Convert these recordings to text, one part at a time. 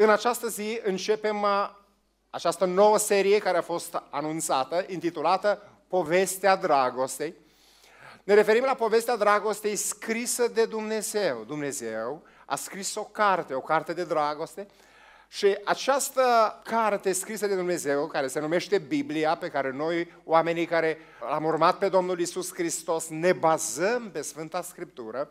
În această zi începem uh, această nouă serie care a fost anunțată, intitulată Povestea Dragostei. Ne referim la povestea dragostei scrisă de Dumnezeu. Dumnezeu a scris o carte, o carte de dragoste, și această carte scrisă de Dumnezeu, care se numește Biblia, pe care noi, oamenii care am urmat pe Domnul Isus Hristos, ne bazăm pe Sfânta Scriptură,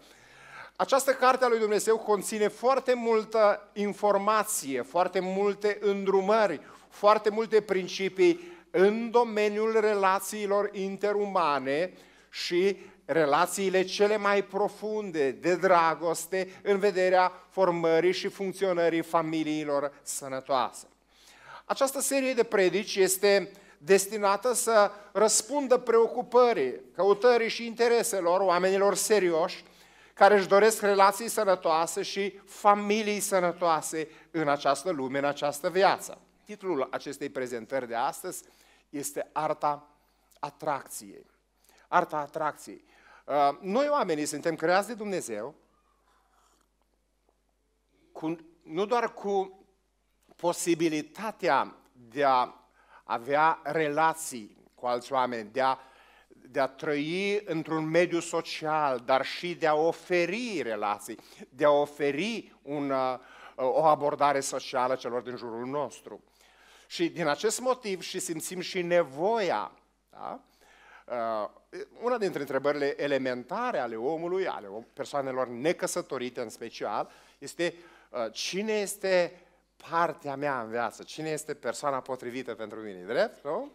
această carte a lui Dumnezeu conține foarte multă informație, foarte multe îndrumări, foarte multe principii în domeniul relațiilor interumane și relațiile cele mai profunde de dragoste în vederea formării și funcționării familiilor sănătoase. Această serie de predici este destinată să răspundă preocupării, căutării și intereselor oamenilor serioși care își doresc relații sănătoase și familii sănătoase în această lume, în această viață. Titlul acestei prezentări de astăzi este Arta atracției. Arta atracției. Uh, noi oamenii suntem creați de Dumnezeu cu, nu doar cu posibilitatea de a avea relații cu alți oameni, de a uh, de a trăi într-un mediu social, dar și de a oferi relații, de a oferi un, uh, o abordare socială celor din jurul nostru. Și din acest motiv și simțim și nevoia. Da? Uh, una dintre întrebările elementare ale omului, ale persoanelor necăsătorite în special, este uh, cine este partea mea în viață, cine este persoana potrivită pentru mine, drept, nu?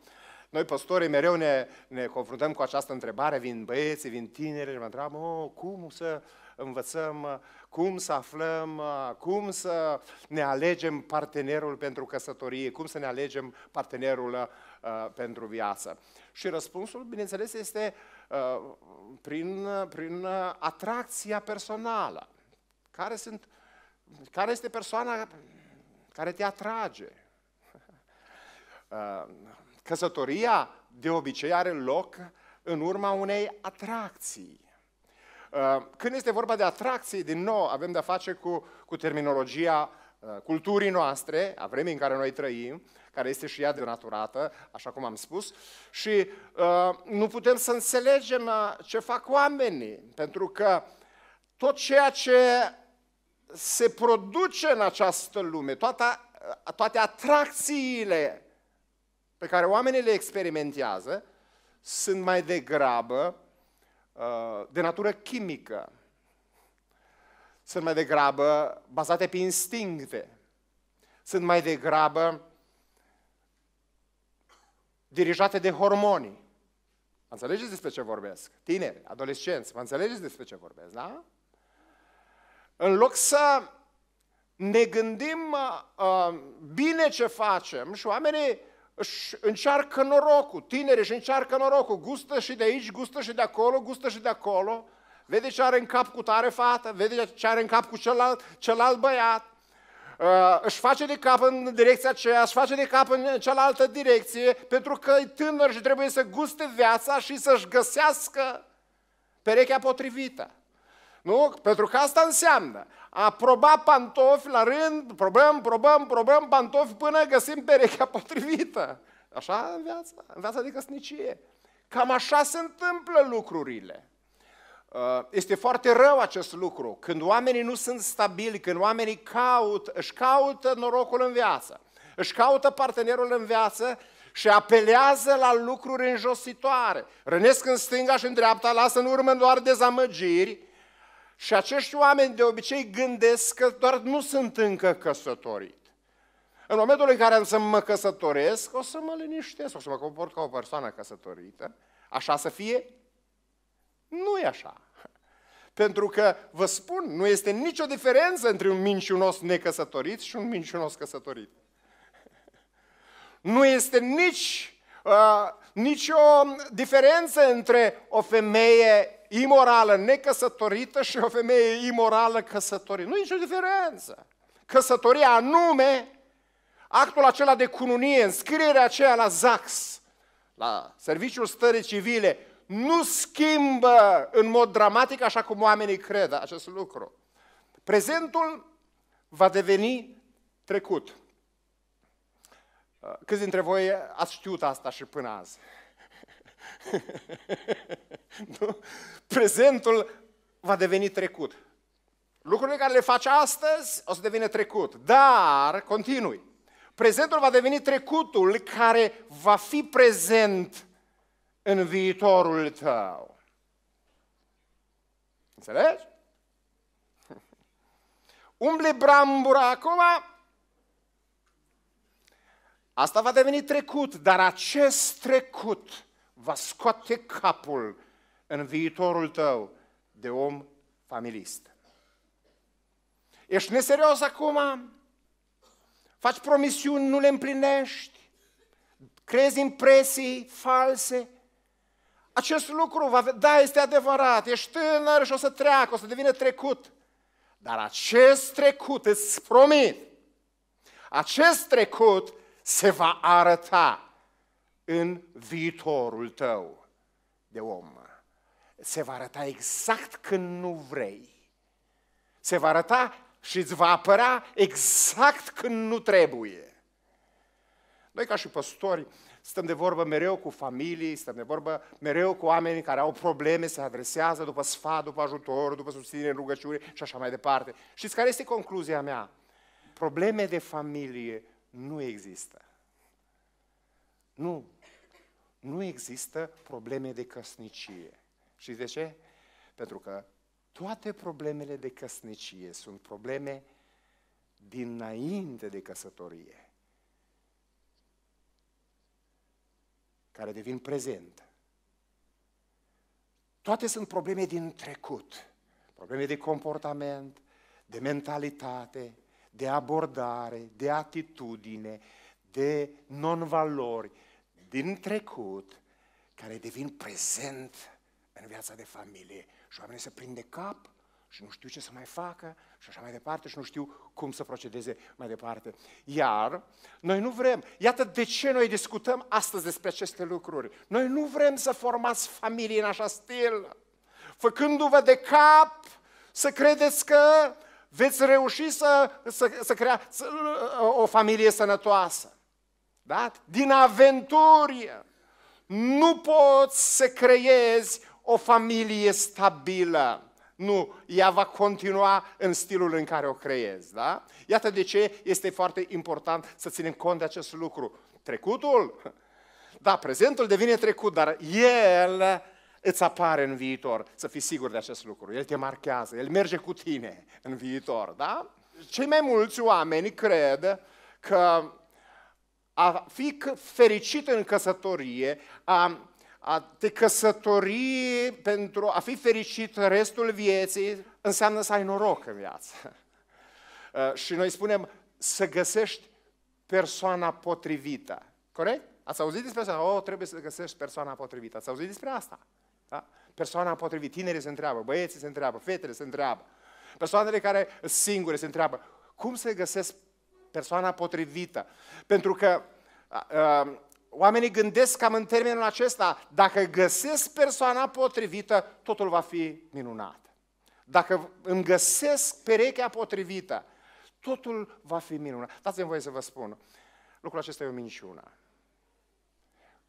Noi, păstorii mereu ne, ne confruntăm cu această întrebare, vin băieții, vin tineri și mă întreabă, oh, cum să învățăm, cum să aflăm, cum să ne alegem partenerul pentru căsătorie, cum să ne alegem partenerul uh, pentru viață. Și răspunsul, bineînțeles, este uh, prin, prin atracția personală. Care, sunt, care este persoana care te atrage? Uh, Căsătoria de obicei are loc în urma unei atracții. Uh, când este vorba de atracții, din nou, avem de-a face cu, cu terminologia uh, culturii noastre, a vremii în care noi trăim, care este și ea denaturată, așa cum am spus, și uh, nu putem să înțelegem uh, ce fac oamenii, pentru că tot ceea ce se produce în această lume, toată, toate atracțiile pe care oamenii le experimentează sunt mai degrabă uh, de natură chimică, sunt mai degrabă bazate pe instincte, sunt mai degrabă dirijate de hormoni. Mă înțelegeți despre ce vorbesc? Tineri, adolescenți, mă înțelegeți despre ce vorbesc, da? În loc să ne gândim uh, bine ce facem și oamenii își încearcă norocul, tineri își încearcă norocul, gustă și de aici, gustă și de acolo, gustă și de acolo, vede ce are în cap cu tare fată, vede ce are în cap cu celălalt, celălalt băiat, Uh, își face de cap în direcția aceea, își face de cap în cealaltă direcție, pentru că e tânăr și trebuie să guste viața și să-și găsească perechea potrivită. Nu? Pentru că asta înseamnă a proba pantofi la rând, probăm, probăm, probăm pantofi până găsim perechea potrivită. Așa în viața, în viața de căsnicie. Cam așa se întâmplă lucrurile. Uh, este foarte rău acest lucru. Când oamenii nu sunt stabili, când oamenii caut, își caută norocul în viață, își caută partenerul în viață și apelează la lucruri înjositoare. Rănesc în stânga și în dreapta, lasă în urmă doar dezamăgiri, și acești oameni de obicei gândesc că doar nu sunt încă căsătorit. În momentul în care am să mă căsătoresc, o să mă liniștesc, o să mă comport ca o persoană căsătorită. Așa să fie? Nu e așa. Pentru că, vă spun, nu este nicio diferență între un minciunos necăsătorit și un minciunos căsătorit. Nu este nici, uh, nicio diferență între o femeie imorală necăsătorită și o femeie imorală căsătorită. Nu e nicio diferență. Căsătoria anume, actul acela de cununie, înscrierea aceea la ZAX, la Serviciul Stării Civile, nu schimbă în mod dramatic, așa cum oamenii cred acest lucru. Prezentul va deveni trecut. Câți dintre voi ați știut asta și până azi? nu? Prezentul va deveni trecut. Lucrurile care le faci astăzi o să devină trecut, dar continui. Prezentul va deveni trecutul care va fi prezent în viitorul tău. Înțelegi? Umble brambura acum, asta va deveni trecut, dar acest trecut va scoate capul în viitorul tău de om familist. Ești neserios acum? Faci promisiuni, nu le împlinești? Crezi impresii false? Acest lucru, va, da, este adevărat, ești tânăr și o să treacă, o să devină trecut. Dar acest trecut, îți promit, acest trecut se va arăta în viitorul tău de om. Se va arăta exact când nu vrei. Se va arăta și îți va apăra exact când nu trebuie. Noi ca și păstori stăm de vorbă mereu cu familii, stăm de vorbă mereu cu oamenii care au probleme, se adresează după sfat, după ajutor, după susținere rugăciune și așa mai departe. Știți care este concluzia mea? Probleme de familie nu există. Nu, nu există probleme de căsnicie. Și de ce? Pentru că toate problemele de căsnicie sunt probleme dinainte de căsătorie, care devin prezent. Toate sunt probleme din trecut. Probleme de comportament, de mentalitate, de abordare, de atitudine, de non-valori, din trecut care devin prezent în viața de familie și oamenii se prind de cap și nu știu ce să mai facă și așa mai departe și nu știu cum să procedeze mai departe. Iar noi nu vrem, iată de ce noi discutăm astăzi despre aceste lucruri. Noi nu vrem să formați familii în așa stil, făcându-vă de cap să credeți că veți reuși să, să, să creați o familie sănătoasă. Da? Din aventurie. Nu poți să creezi o familie stabilă. Nu, ea va continua în stilul în care o creezi, da? Iată de ce este foarte important să ținem cont de acest lucru. Trecutul, da, prezentul devine trecut, dar el îți apare în viitor, să fii sigur de acest lucru. El te marchează, el merge cu tine în viitor, da? Cei mai mulți oameni cred că a fi fericit în căsătorie, a, a te căsători pentru a fi fericit restul vieții, înseamnă să ai noroc în viață. Uh, și noi spunem să găsești persoana potrivită. Corect? Ați auzit despre asta? Oh, trebuie să găsești persoana potrivită. Ați auzit despre asta? Da? Persoana potrivită. Tinerii se întreabă, băieții se întreabă, fetele se întreabă. Persoanele care sunt singure se întreabă, cum să găsesc persoana potrivită. Pentru că uh, oamenii gândesc cam în termenul acesta, dacă găsesc persoana potrivită, totul va fi minunat. Dacă îmi găsesc perechea potrivită, totul va fi minunat. Dați-mi voie să vă spun, lucrul acesta e o minciună.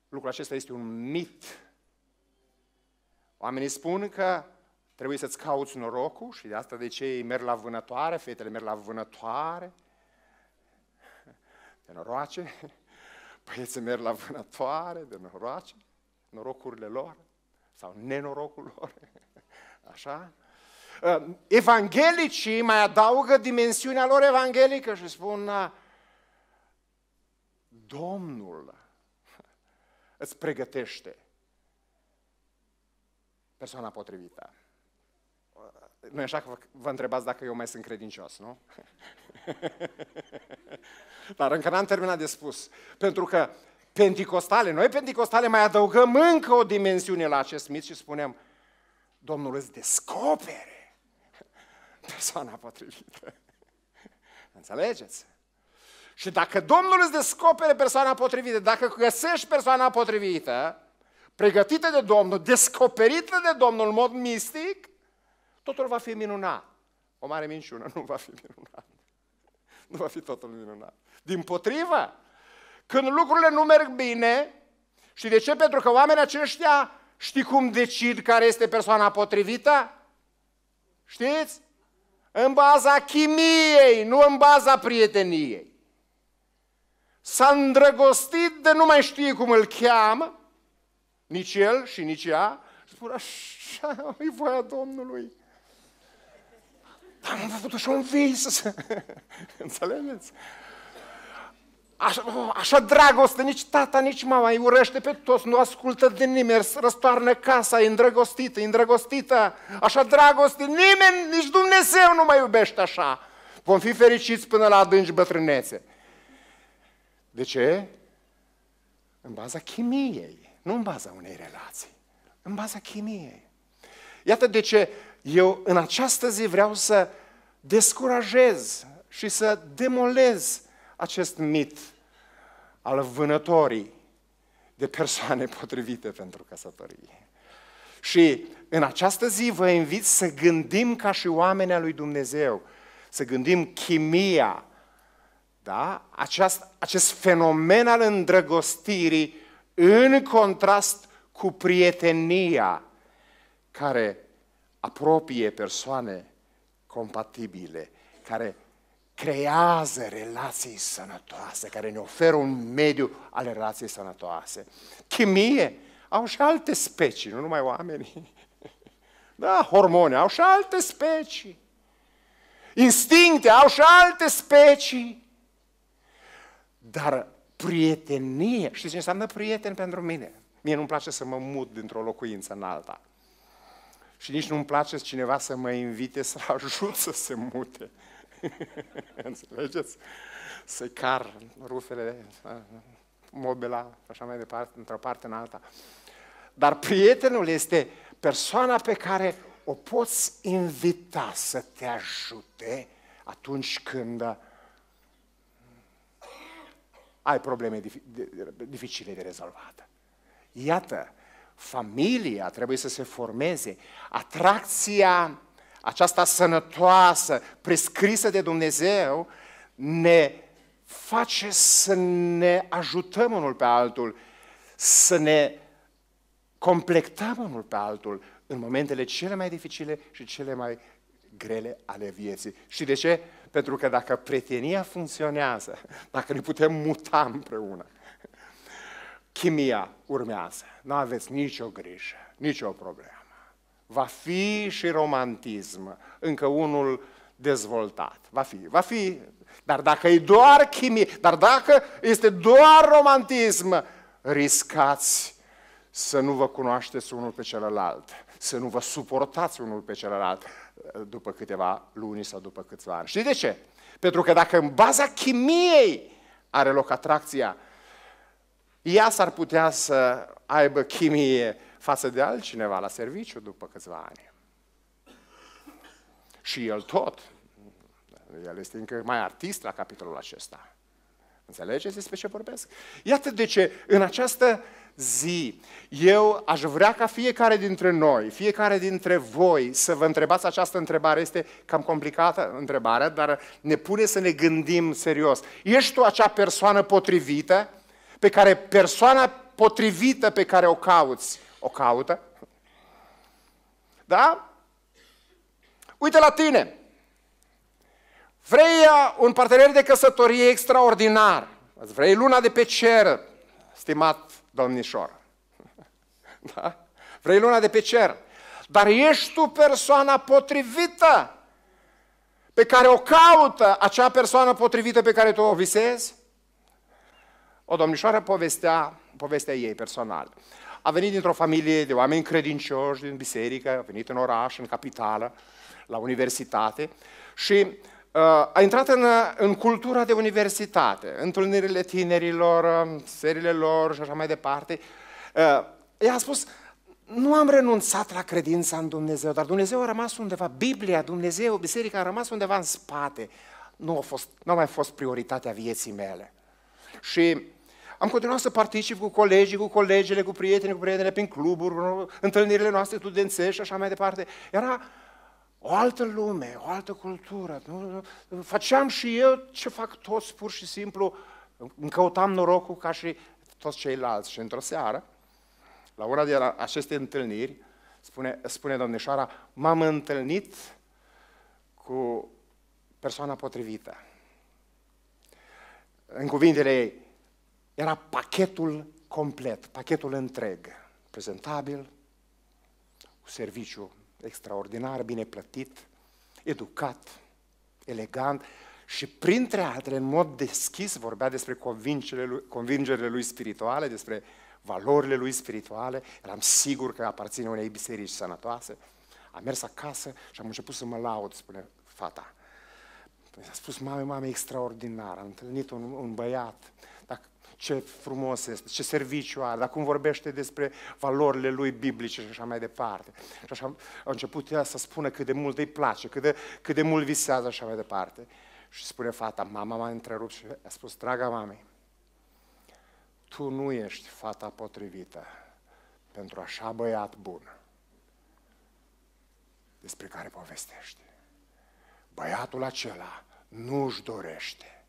Lucrul acesta este un mit. Oamenii spun că trebuie să-ți cauți norocul și de asta de ce ei merg la vânătoare, fetele merg la vânătoare, de noroace, băieții merg la vânătoare de noroace, norocurile lor sau nenorocul lor, așa. Ehm, evanghelicii mai adaugă dimensiunea lor evanghelică și spun Domnul îți pregătește persoana potrivită nu e așa că vă întrebați dacă eu mai sunt credincios, nu? Dar încă n-am terminat de spus. Pentru că penticostale, noi penticostale mai adăugăm încă o dimensiune la acest mit și spunem, Domnul îți descopere persoana potrivită. Înțelegeți? Și dacă Domnul îți descopere persoana potrivită, dacă găsești persoana potrivită, pregătită de Domnul, descoperită de Domnul în mod mistic, Totul va fi minunat. O mare minciună nu va fi minunat. Nu va fi totul minunat. Din potrivă, când lucrurile nu merg bine, și de ce? Pentru că oamenii aceștia știi cum decid care este persoana potrivită? Știți? În baza chimiei, nu în baza prieteniei. S-a îndrăgostit de nu mai știe cum îl cheamă, nici el și nici ea, și spune așa, e voia Domnului. Dar am făcut așa un vis. Înțelegeți? Așa, așa dragoste, nici tata, nici mama îi urăște pe toți, nu ascultă de nimeni, răstoarnă casa, e îndrăgostită, e îndrăgostită. Așa dragoste, nimeni, nici Dumnezeu nu mai iubește așa. Vom fi fericiți până la adânci bătrânețe. De ce? În baza chimiei, nu în baza unei relații, în baza chimiei. Iată de ce eu în această zi vreau să descurajez și să demolez acest mit al vânătorii de persoane potrivite pentru căsătorie. Și în această zi vă invit să gândim ca și oamenii lui Dumnezeu, să gândim chimia, da? Aceast, acest fenomen al îndrăgostirii în contrast cu prietenia care apropie persoane compatibile, care creează relații sănătoase, care ne oferă un mediu ale relației sănătoase. Chimie au și alte specii, nu numai oamenii. Da, hormone au și alte specii. Instincte au și alte specii. Dar prietenie, știți ce înseamnă prieten pentru mine? Mie nu-mi place să mă mut dintr-o locuință în alta și nici nu-mi place cineva să mă invite să ajut să se mute. Înțelegeți? Să-i car rufele, mobila, așa mai departe, într-o parte în alta. Dar prietenul este persoana pe care o poți invita să te ajute atunci când ai probleme dificile de rezolvat. Iată, familia trebuie să se formeze, atracția aceasta sănătoasă, prescrisă de Dumnezeu, ne face să ne ajutăm unul pe altul, să ne completăm unul pe altul în momentele cele mai dificile și cele mai grele ale vieții. Și de ce? Pentru că dacă prietenia funcționează, dacă ne putem muta împreună, chimia urmează. Nu aveți nicio grijă, nicio problemă. Va fi și romantism, încă unul dezvoltat. Va fi, va fi. Dar dacă e doar chimie, dar dacă este doar romantism, riscați să nu vă cunoașteți unul pe celălalt, să nu vă suportați unul pe celălalt după câteva luni sau după câțiva ani. Știți de ce? Pentru că dacă în baza chimiei are loc atracția, ea s-ar putea să aibă chimie față de altcineva la serviciu după câțiva ani. Și el tot. El este încă mai artist la capitolul acesta. Înțelegeți despre ce vorbesc? Iată de ce în această zi eu aș vrea ca fiecare dintre noi, fiecare dintre voi să vă întrebați această întrebare. Este cam complicată întrebarea, dar ne pune să ne gândim serios. Ești tu acea persoană potrivită pe care persoana potrivită pe care o cauți, o caută. Da? Uite la tine. Vrei uh, un partener de căsătorie extraordinar. Îți vrei luna de pe cer, stimat domnișor. Da? Vrei luna de pe cer. Dar ești tu persoana potrivită pe care o caută acea persoană potrivită pe care tu o visezi? O domnișoară povestea, povestea ei personal. A venit dintr-o familie de oameni credincioși din biserică, a venit în oraș, în capitală, la universitate și uh, a intrat în, în cultura de universitate, întâlnirile tinerilor, serile lor și așa mai departe. Uh, ea a spus, nu am renunțat la credința în Dumnezeu, dar Dumnezeu a rămas undeva, Biblia, Dumnezeu, biserica a rămas undeva în spate. Nu a, fost, nu a mai fost prioritatea vieții mele. Și am continuat să particip cu colegii, cu colegele, cu prietenii, cu prietenele, prin cluburi, întâlnirile noastre studențești și așa mai departe. Era o altă lume, o altă cultură. Faceam și eu ce fac toți, pur și simplu, căutam norocul ca și toți ceilalți. Și într-o seară, la una de aceste întâlniri, spune, spune domnișoara, m-am întâlnit cu persoana potrivită. În cuvintele ei, era pachetul complet, pachetul întreg, prezentabil, cu serviciu extraordinar, bine plătit, educat, elegant și printre altele, în mod deschis, vorbea despre convingerile lui, convingerile lui spirituale, despre valorile lui spirituale. Eram sigur că aparține unei biserici sănătoase. Am mers acasă și am început să mă laud, spune fata. Păi A spus, mame, mame, extraordinar, am întâlnit un, un băiat ce frumos este, ce serviciu are, dar cum vorbește despre valorile lui biblice și așa mai departe. Și așa a început ea să spună cât de mult îi place, cât de, cât de mult visează așa mai departe. Și spune fata, mama m-a întrerupt și a spus, draga mamei, tu nu ești fata potrivită pentru așa băiat bun despre care povestești. Băiatul acela nu-și dorește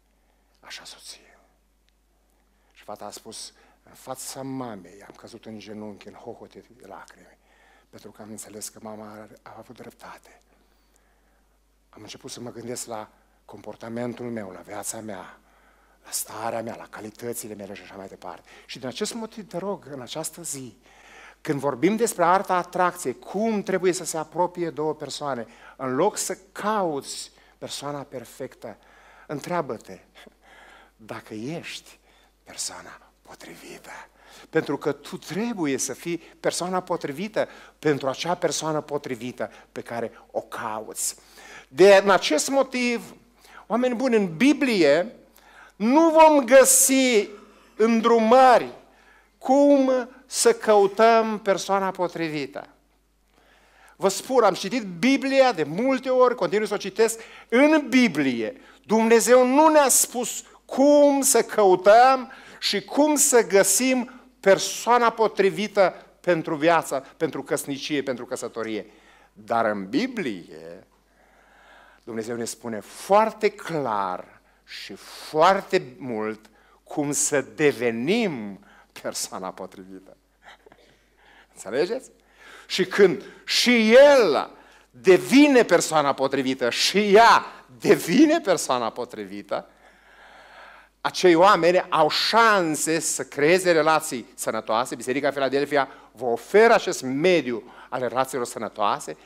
așa soție fata a spus, în fața mamei am căzut în genunchi, în hohote de lacrimi, pentru că am înțeles că mama a avut dreptate. Am început să mă gândesc la comportamentul meu, la viața mea, la starea mea, la calitățile mele și așa mai departe. Și din acest motiv te rog, în această zi, când vorbim despre arta atracției, cum trebuie să se apropie două persoane, în loc să cauți persoana perfectă, întreabă-te dacă ești persoana potrivită. Pentru că tu trebuie să fii persoana potrivită pentru acea persoană potrivită pe care o cauți. De în acest motiv, oameni buni, în Biblie nu vom găsi îndrumări cum să căutăm persoana potrivită. Vă spun, am citit Biblia de multe ori, continui să o citesc, în Biblie Dumnezeu nu ne-a spus cum să căutăm și cum să găsim persoana potrivită pentru viață, pentru căsnicie, pentru căsătorie. Dar în Biblie, Dumnezeu ne spune foarte clar și foarte mult cum să devenim persoana potrivită. Înțelegeți? Și când și el devine persoana potrivită și ea devine persoana potrivită, acei oameni au șanse să creeze relații sănătoase. Biserica Filadelfia vă oferă acest mediu al relațiilor sănătoase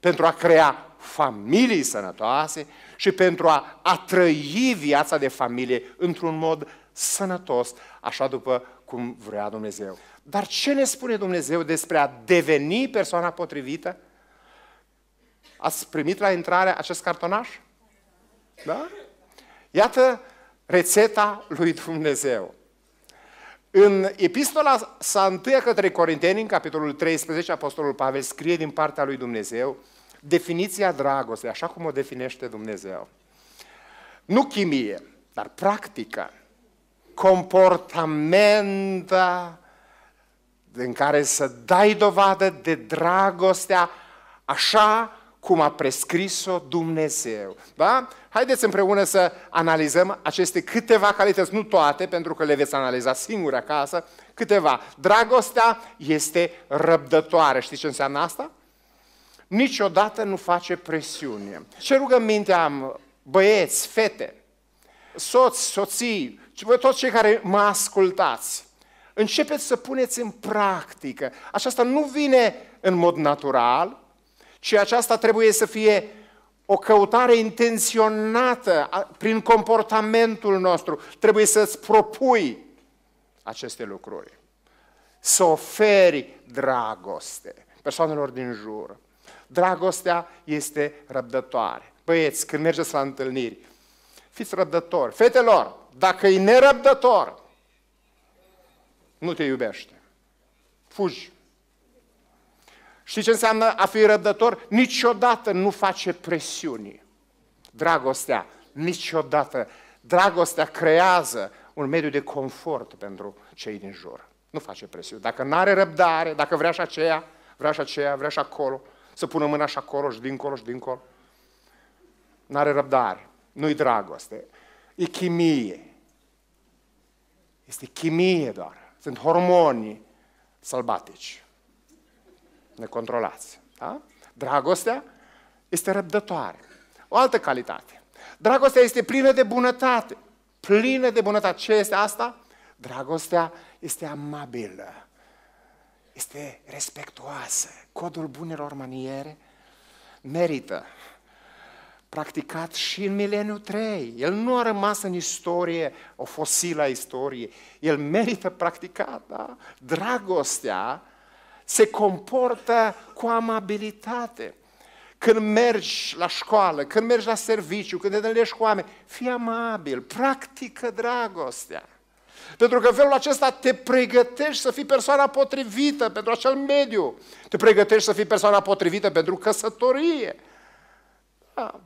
pentru a crea familii sănătoase și pentru a, a trăi viața de familie într-un mod sănătos, așa după cum vrea Dumnezeu. Dar ce ne spune Dumnezeu despre a deveni persoana potrivită? Ați primit la intrare acest cartonaș? Da? Iată rețeta lui Dumnezeu. În epistola sa întâia către Corinteni, în capitolul 13, Apostolul Pavel scrie din partea lui Dumnezeu definiția dragostei, așa cum o definește Dumnezeu. Nu chimie, dar practică, comportament în care să dai dovadă de dragostea așa cum a prescris-o Dumnezeu. Da? Haideți împreună să analizăm aceste câteva calități, nu toate, pentru că le veți analiza singuri acasă, câteva. Dragostea este răbdătoare. Știți ce înseamnă asta? Niciodată nu face presiune. Ce rugăminte am, băieți, fete, soți, soții, voi toți cei care mă ascultați, începeți să puneți în practică. Aceasta nu vine în mod natural, ci aceasta trebuie să fie o căutare intenționată prin comportamentul nostru. Trebuie să-ți propui aceste lucruri. Să oferi dragoste persoanelor din jur. Dragostea este răbdătoare. Băieți, când mergeți la întâlniri, fiți răbdători. Fetelor, dacă e nerăbdător, nu te iubește. Fugi. Știi ce înseamnă a fi răbdător? Niciodată nu face presiuni. Dragostea, niciodată. Dragostea creează un mediu de confort pentru cei din jur. Nu face presiuni. Dacă nu are răbdare, dacă vrea și aceea, vrea și aceea, vrea și acolo, să pună mâna și acolo și dincolo și dincolo. Nu are răbdare. Nu-i dragoste. E chimie. Este chimie doar. Sunt hormoni sălbatici necontrolați. Da? Dragostea este răbdătoare. O altă calitate. Dragostea este plină de bunătate. Plină de bunătate. Ce este asta? Dragostea este amabilă. Este respectuoasă. Codul bunelor maniere merită practicat și în mileniu 3. El nu a rămas în istorie, o fosilă a istoriei. El merită practicat, da? Dragostea se comportă cu amabilitate. Când mergi la școală, când mergi la serviciu, când te întâlnești cu oameni, fii amabil, practică dragostea. Pentru că felul acesta te pregătești să fii persoana potrivită pentru acel mediu. Te pregătești să fii persoana potrivită pentru căsătorie. Da.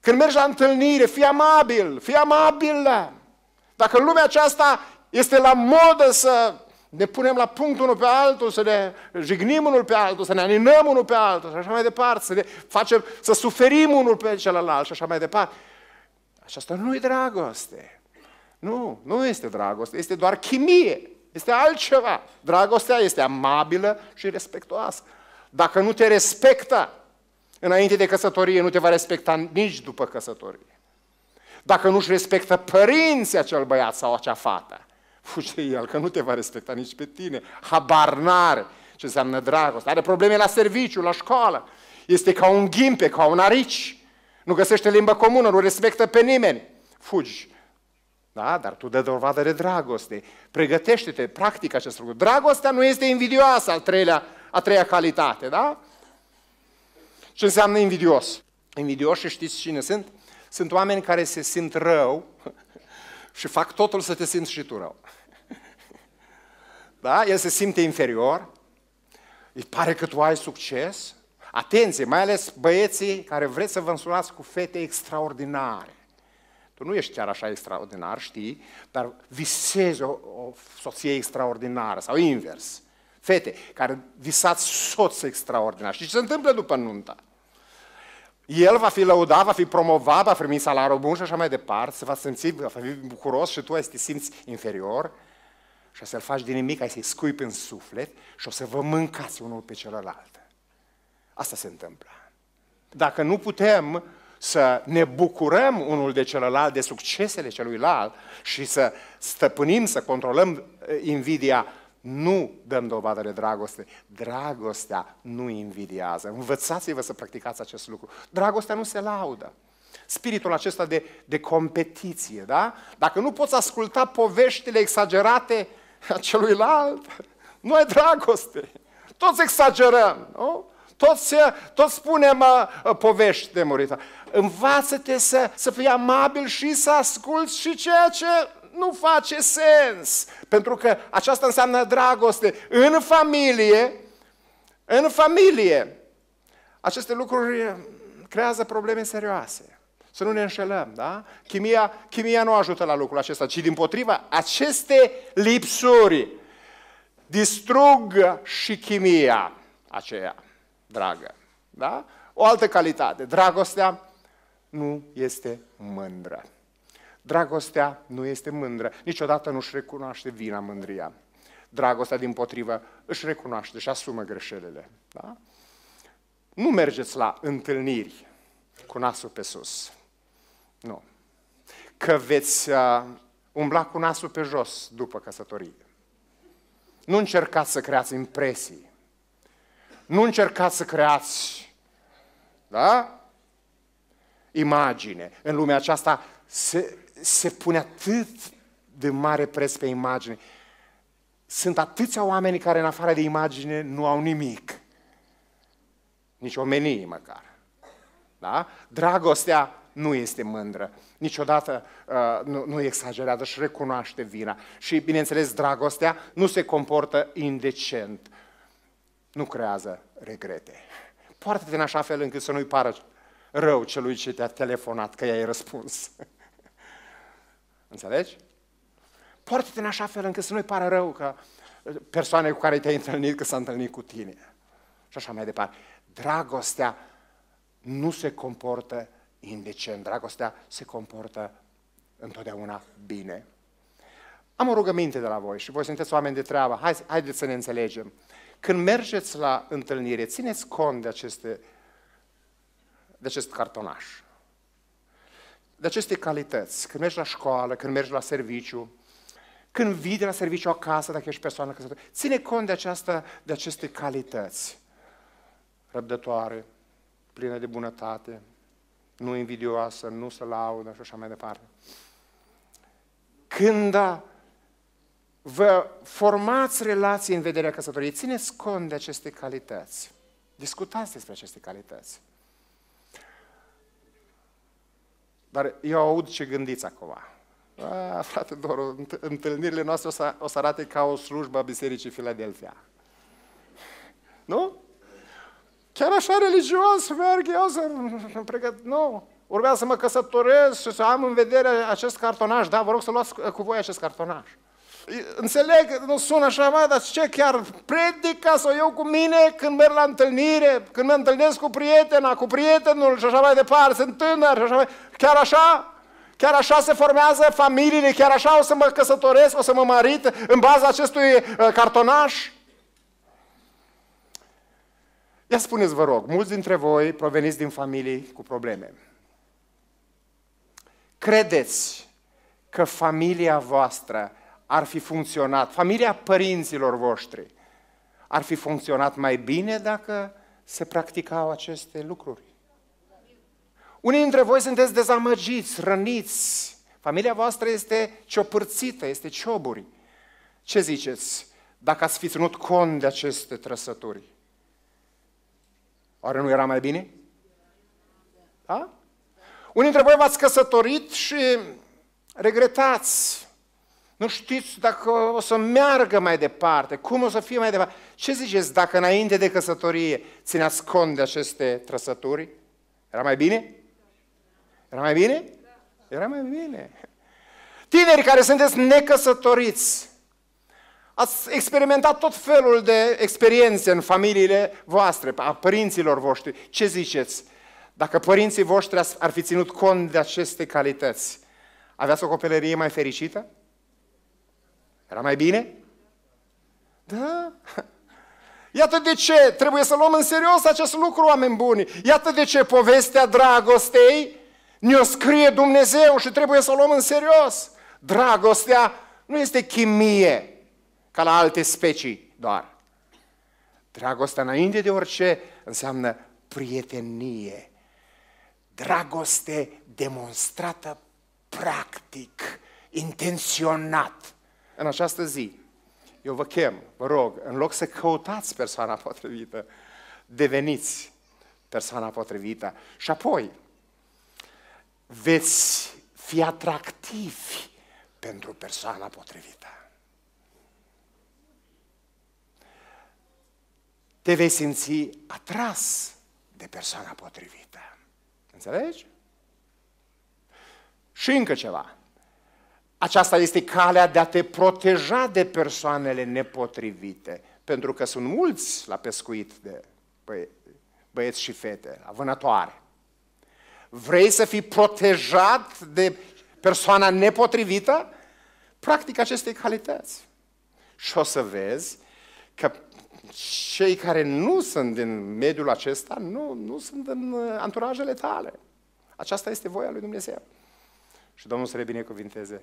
Când mergi la întâlnire, fii amabil, fii amabilă. Dacă lumea aceasta este la modă să ne punem la punct unul pe altul, să ne jignim unul pe altul, să ne aninăm unul pe altul și așa mai departe, să ne facem, să suferim unul pe celălalt și așa mai departe. Aceasta nu e dragoste. Nu, nu este dragoste, este doar chimie. Este altceva. Dragostea este amabilă și respectoasă. Dacă nu te respectă înainte de căsătorie, nu te va respecta nici după căsătorie. Dacă nu-și respectă părinții acel băiat sau acea fată, fuge el, că nu te va respecta nici pe tine. Habarnare ce înseamnă dragoste. Are probleme la serviciu, la școală. Este ca un ghimpe, ca un arici. Nu găsește limbă comună, nu respectă pe nimeni. Fugi. Da, dar tu dă dovadă de dragoste. Pregătește-te, practică acest lucru. Dragostea nu este invidioasă, al treilea, a treia calitate, da? Ce înseamnă invidios? Invidioși, știți cine sunt? Sunt oameni care se simt rău și fac totul să te simți și tu rău. Da? El se simte inferior, îi pare că tu ai succes. Atenție, mai ales băieții care vreți să vă însurați cu fete extraordinare. Tu nu ești chiar așa extraordinar, știi, dar visezi o, o soție extraordinară sau invers. Fete care visați soț extraordinar. Știi ce se întâmplă după nunta? El va fi lăudat, va fi promovat, va primi salariul bun și așa mai departe, se va simți, va fi bucuros și tu ai să te simți inferior și o să-l faci din nimic, ai să-i scuip în suflet și o să vă mâncați unul pe celălalt. Asta se întâmplă. Dacă nu putem să ne bucurăm unul de celălalt, de succesele celuilalt și să stăpânim, să controlăm eh, invidia, nu dăm dovadă de dragoste. Dragostea nu invidiază. Învățați-vă să practicați acest lucru. Dragostea nu se laudă. Spiritul acesta de, de competiție, da? Dacă nu poți asculta poveștile exagerate a celuilalt, nu e dragoste. Toți exagerăm, nu? Toți, toți spunem uh, uh povești de murită. Învață-te să, să fii amabil și să asculți și ceea ce nu face sens. Pentru că aceasta înseamnă dragoste. În familie, în familie, aceste lucruri creează probleme serioase. Să nu ne înșelăm, da? Chimia, chimia nu ajută la lucrul acesta, ci din potriva, aceste lipsuri distrug și chimia aceea dragă. Da? O altă calitate. Dragostea nu este mândră. Dragostea nu este mândră, niciodată nu-și recunoaște vina mândria. Dragostea, din potrivă, își recunoaște și asumă greșelile. Da? Nu mergeți la întâlniri cu nasul pe sus. Nu. Că veți uh, umbla cu nasul pe jos după căsătorie. Nu încercați să creați impresii. Nu încercați să creați da? imagine. În lumea aceasta se se pune atât de mare preț pe imagine. Sunt atâția oameni care în afară de imagine nu au nimic. Nici omenie măcar. Da? Dragostea nu este mândră. Niciodată uh, nu, nu exagerează, și recunoaște vina. Și, bineînțeles, dragostea nu se comportă indecent. Nu creează regrete. Poartă-te în așa fel încât să nu-i pară rău celui ce te-a telefonat că i-ai răspuns. Înțelegi? Poartă-te în așa fel încât să nu-i pară rău că uh, persoane cu care te-ai întâlnit, că s-a întâlnit cu tine. Și așa mai departe. Dragostea nu se comportă indecent. Dragostea se comportă întotdeauna bine. Am o rugăminte de la voi și voi sunteți oameni de treabă. Hai, haideți să ne înțelegem. Când mergeți la întâlnire, țineți cont de, aceste, de acest cartonaș de aceste calități, când mergi la școală, când mergi la serviciu, când vii de la serviciu acasă, dacă ești persoană căsătorită, ține cont de, aceasta, de aceste calități. Răbdătoare, plină de bunătate, nu invidioasă, nu se laudă și așa mai departe. Când da, vă formați relații în vederea căsătoriei, țineți cont de aceste calități. Discutați despre aceste calități. Dar eu aud ce gândiți acum. A, frate Doru, întâlnirile noastre o să, o să arate ca o slujbă a Bisericii Filadelfia. Nu? Chiar așa religios merg eu să... Pregăt... Nu. Urmează să mă căsătoresc și să am în vedere acest cartonaș. Da, vă rog să luați cu voi acest cartonaș. Înțeleg, nu sună așa, mai, dar ce, chiar predica sau eu cu mine când merg la întâlnire, când mă întâlnesc cu prietena, cu prietenul și așa mai departe, sunt tânăr și așa mai... Chiar așa? Chiar așa se formează familiile, chiar așa o să mă căsătoresc, o să mă marit în baza acestui uh, cartonaș? Ia spuneți, vă rog, mulți dintre voi proveniți din familii cu probleme. Credeți că familia voastră ar fi funcționat, familia părinților voștri, ar fi funcționat mai bine dacă se practicau aceste lucruri. Unii dintre voi sunteți dezamăgiți, răniți. Familia voastră este ciopârțită, este cioburi. Ce ziceți dacă ați fi ținut cont de aceste trăsături? Oare nu era mai bine? Da? Unii dintre voi v-ați căsătorit și regretați nu știți dacă o să meargă mai departe, cum o să fie mai departe. Ce ziceți dacă înainte de căsătorie ține ascund de aceste trăsături? Era mai bine? Era mai bine? Era mai bine. Tineri care sunteți necăsătoriți, ați experimentat tot felul de experiențe în familiile voastre, a părinților voștri. Ce ziceți? Dacă părinții voștri ar fi ținut cont de aceste calități, aveați o copilărie mai fericită? Era mai bine? Da? Iată de ce trebuie să luăm în serios acest lucru, oameni buni. Iată de ce povestea dragostei ne-o scrie Dumnezeu și trebuie să o luăm în serios. Dragostea nu este chimie, ca la alte specii doar. Dragostea înainte de orice înseamnă prietenie. Dragoste demonstrată practic, intenționat, în această zi, eu vă chem, vă rog, în loc să căutați persoana potrivită, deveniți persoana potrivită. Și apoi, veți fi atractivi pentru persoana potrivită. Te vei simți atras de persoana potrivită. Înțelegi? Și încă ceva. Aceasta este calea de a te proteja de persoanele nepotrivite, pentru că sunt mulți la pescuit de bă- băieți și fete, la vânătoare. Vrei să fii protejat de persoana nepotrivită? Practic aceste calități. Și o să vezi că cei care nu sunt din mediul acesta nu, nu sunt în uh, anturajele tale. Aceasta este voia lui Dumnezeu. Și Domnul să le binecuvinteze.